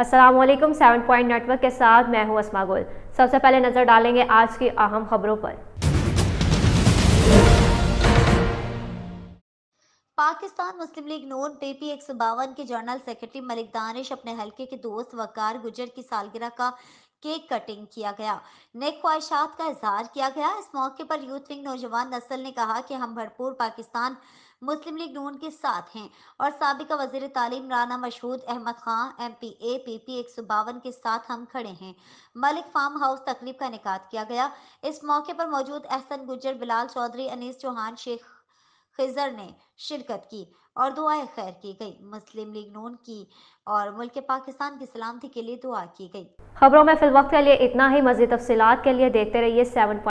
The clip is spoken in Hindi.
असलम सेवन पॉइंट नेटवर्क के साथ मैं हूं असमा गुल सबसे पहले नज़र डालेंगे आज की अहम खबरों पर Pakistan Muslim League Noon P एक सौ बावन के जनरल सेक्रेटरी मलिक दानिश अपने हलके के दोस्त वकार गुजर की सालगिरह का केक कटिंग किया गया नेक ख्वाहिशात का इजहार किया गया इस मौके पर यूथ विंग नौजवान नस्ल ने कहा कि हम भरपूर पाकिस्तान मुस्लिम लीग नून के साथ हैं और सबका वजीर तालीम Rana Mashhood Ahmad Khan M P A P P एक सौ बावन के साथ हम खड़े हैं मलिक फार्म हाउस तकलीफ का इनका किया गया इस मौके पर मौजूद अहसन गुजर बिलाल चौधरी अनीस चौहान शेख खिजर ने शिरकत की और दुआएं खैर की गई मुस्लिम लीग नून की और मुल्क पाकिस्तान की सलामती के लिए दुआ की गई खबरों में फिल वक्त के लिए इतना ही मजीद तफसीत के लिए देखते रहिए सेवन